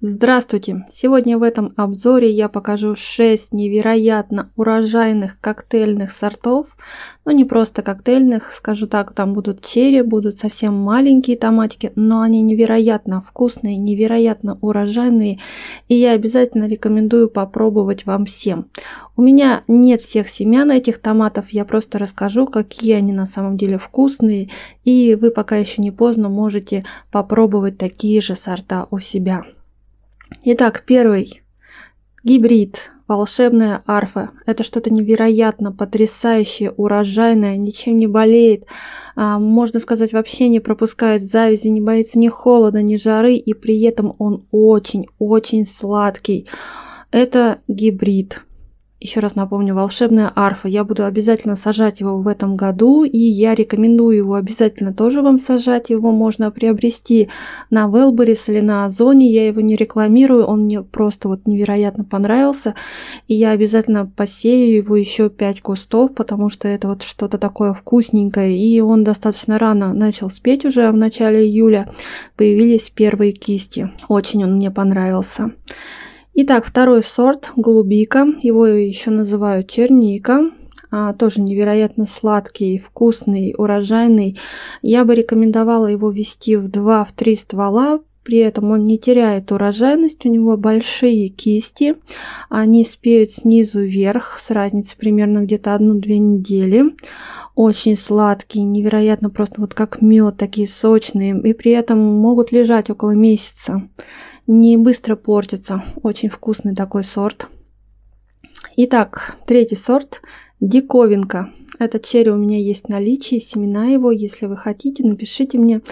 Здравствуйте! Сегодня в этом обзоре я покажу 6 невероятно урожайных коктейльных сортов. Ну не просто коктейльных, скажу так, там будут черри, будут совсем маленькие томатики, но они невероятно вкусные, невероятно урожайные. И я обязательно рекомендую попробовать вам всем. У меня нет всех семян этих томатов, я просто расскажу, какие они на самом деле вкусные. И вы пока еще не поздно можете попробовать такие же сорта у себя. Итак, первый. Гибрид. Волшебная арфа. Это что-то невероятно потрясающее, урожайное, ничем не болеет. А, можно сказать, вообще не пропускает завязи, не боится ни холода, ни жары, и при этом он очень-очень сладкий. Это гибрид. Еще раз напомню, волшебная арфа. Я буду обязательно сажать его в этом году, и я рекомендую его обязательно тоже вам сажать. Его можно приобрести на Велберис или на Озоне. Я его не рекламирую, он мне просто вот невероятно понравился. И я обязательно посею его еще 5 кустов, потому что это вот что-то такое вкусненькое. И он достаточно рано начал спеть уже в начале июля. Появились первые кисти. Очень он мне понравился. Итак, второй сорт – голубика. Его еще называют черника а, тоже невероятно сладкий, вкусный, урожайный. Я бы рекомендовала его вести в 2-3 ствола, при этом он не теряет урожайность, у него большие кисти, они спеют снизу вверх с разницей примерно где-то 1-2 недели. Очень сладкие, невероятно просто вот как мед, такие сочные, и при этом могут лежать около месяца не быстро портится. Очень вкусный такой сорт. Итак, третий сорт – диковинка. Этот черри у меня есть в наличии, семена его. Если вы хотите, напишите мне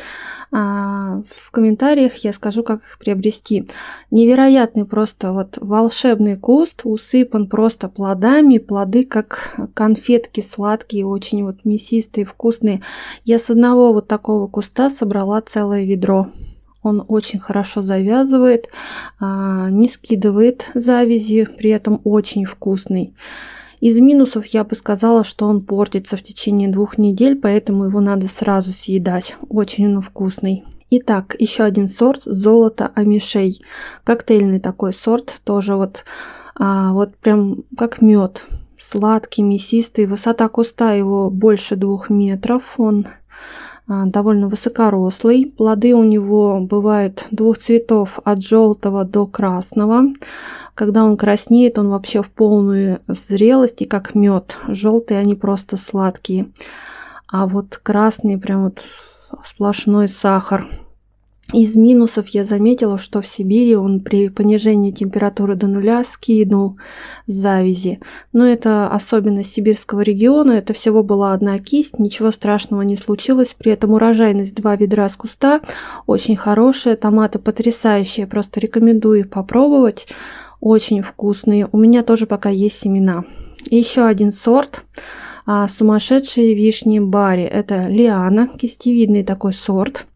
а, в комментариях, я скажу, как их приобрести. Невероятный просто вот волшебный куст, усыпан просто плодами. Плоды как конфетки сладкие, очень вот мясистые, вкусные. Я с одного вот такого куста собрала целое ведро он очень хорошо завязывает, а, не скидывает завязи, при этом очень вкусный. Из минусов я бы сказала, что он портится в течение двух недель, поэтому его надо сразу съедать. Очень он вкусный. Итак, еще один сорт золото амишей. Коктейльный такой сорт, тоже вот, а, вот прям как мед. Сладкий, мясистый. Высота куста его больше двух метров. Он а, довольно высокорослый. Плоды у него бывают двух цветов, от желтого до красного. Когда он краснеет, он вообще в полную зрелость и как мед. Желтые они просто сладкие. А вот красные прям вот сплошной сахар. Из минусов я заметила, что в Сибири он при понижении температуры до нуля скинул завязи. Но это особенность сибирского региона, это всего была одна кисть, ничего страшного не случилось. При этом урожайность два ведра с куста очень хорошая, томаты потрясающие, просто рекомендую их попробовать. Очень вкусные, у меня тоже пока есть семена. еще один сорт а, сумасшедшие вишни бари. Это лиана, кистевидный такой сорт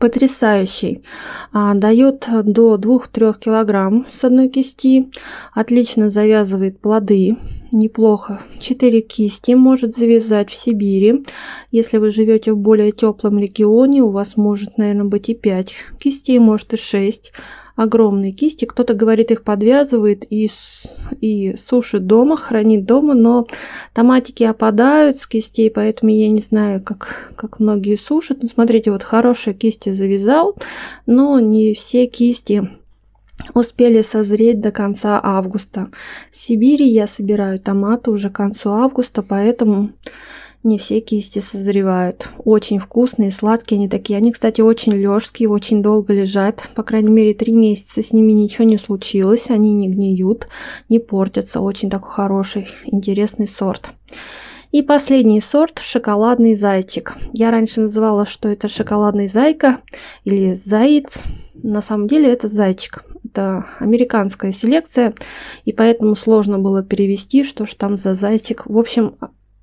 потрясающий. А, дает до 2-3 килограмм с одной кисти. Отлично завязывает плоды неплохо. Четыре кисти может завязать в Сибири. Если вы живете в более теплом регионе, у вас может, наверное, быть и 5 кистей, может и 6. Огромные кисти. Кто-то говорит, их подвязывает и, и сушит дома, хранит дома, но томатики опадают с кистей, поэтому я не знаю, как, как многие сушат. Ну, смотрите, вот хорошие кисти завязал, но не все кисти успели созреть до конца августа. В Сибири я собираю томаты уже к концу августа, поэтому не все кисти созревают. Очень вкусные, сладкие они такие. Они, кстати, очень лёжкие, очень долго лежат. По крайней мере, три месяца с ними ничего не случилось. Они не гниют, не портятся. Очень такой хороший, интересный сорт. И последний сорт – шоколадный зайчик. Я раньше называла, что это шоколадный зайка или заяц. На самом деле это зайчик. Это американская селекция, и поэтому сложно было перевести, что ж там за зайчик. В общем,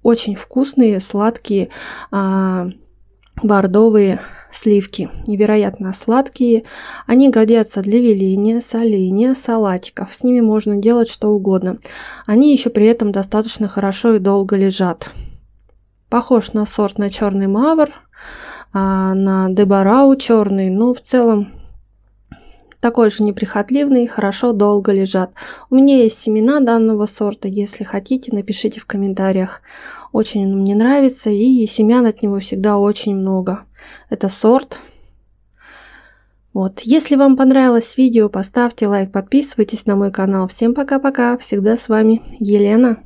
очень вкусные, сладкие, а, бордовые сливки. Невероятно сладкие. Они годятся для веления, соления, салатиков. С ними можно делать что угодно. Они еще при этом достаточно хорошо и долго лежат. Похож на сорт на черный мавр, а, на дебарау черный, но в целом такой же неприхотливный, хорошо долго лежат. У меня есть семена данного сорта, если хотите, напишите в комментариях. Очень он мне нравится и семян от него всегда очень много. Это сорт. Вот. Если вам понравилось видео, поставьте лайк, подписывайтесь на мой канал. Всем пока-пока, всегда с вами Елена.